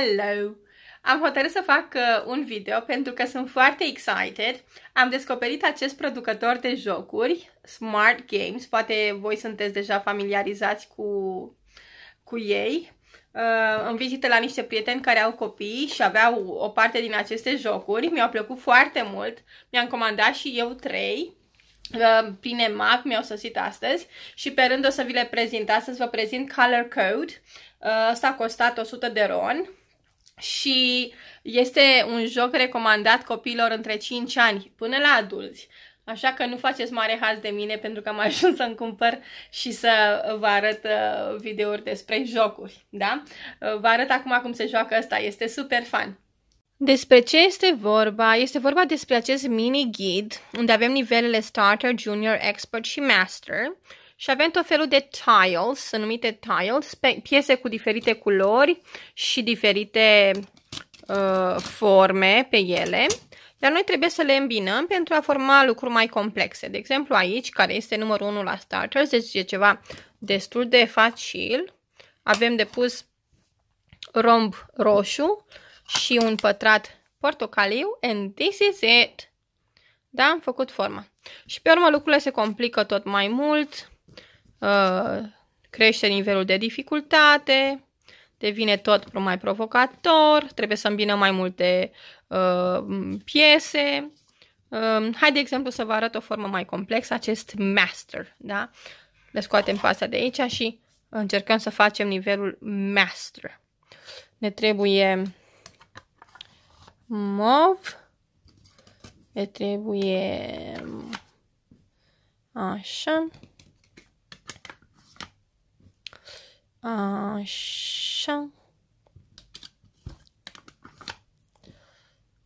Hello! Am hotărât să fac uh, un video pentru că sunt foarte excited. Am descoperit acest producător de jocuri, Smart Games. Poate voi sunteți deja familiarizați cu, cu ei. Uh, în vizită la niște prieteni care au copii și aveau o parte din aceste jocuri. Mi-au plăcut foarte mult. Mi-am comandat și eu trei uh, prin EMAC mi-au sosit astăzi și pe rând o să vi le prezint. Astăzi vă prezint Color Code. Uh, asta a costat 100 de ron și este un joc recomandat copiilor între 5 ani până la adulți. Așa că nu faceți mare haz de mine pentru că am ajuns să-mi cumpăr și să vă arăt uh, videouri despre jocuri, da? Uh, vă arăt acum cum se joacă ăsta, este super fun. Despre ce este vorba? Este vorba despre acest mini-ghid unde avem nivelele Starter, Junior, Expert și Master și avem tot felul de tiles, numite tiles, piese cu diferite culori și diferite uh, forme pe ele. Dar noi trebuie să le îmbinăm pentru a forma lucruri mai complexe. De exemplu aici, care este numărul 1 la starters, deci e ceva destul de facil. Avem de pus romb roșu și un pătrat portocaliu and this is it. Da? Am făcut forma. Și pe urmă lucrurile se complică tot mai mult Uh, crește nivelul de dificultate, devine tot mai provocator, trebuie să îmbină mai multe uh, piese. Uh, hai, de exemplu, să vă arăt o formă mai complexă, acest master, da? Le scoatem pasta de aici și încercăm să facem nivelul master. Ne trebuie mov, ne trebuie așa, Așa.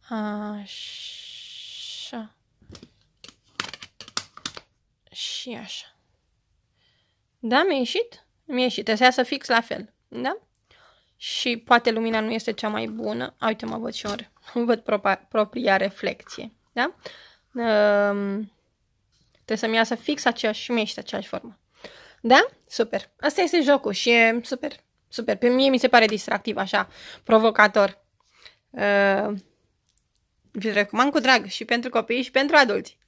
Așa. Și așa. Da, mi-a ieșit? Mi-a ieșit. Trebuie să fix la fel. Da? Și poate lumina nu este cea mai bună. A, uite, mă văd și ori. Văd propria, propria reflecție. Da? Um, trebuie să-mi iasă fix aceeași și mi-a ieșit aceeași formă. Da? Super. Asta este jocul și e super. Super. Pe mie mi se pare distractiv așa, provocator. Uh, vi recomand cu drag și pentru copii și pentru adulți.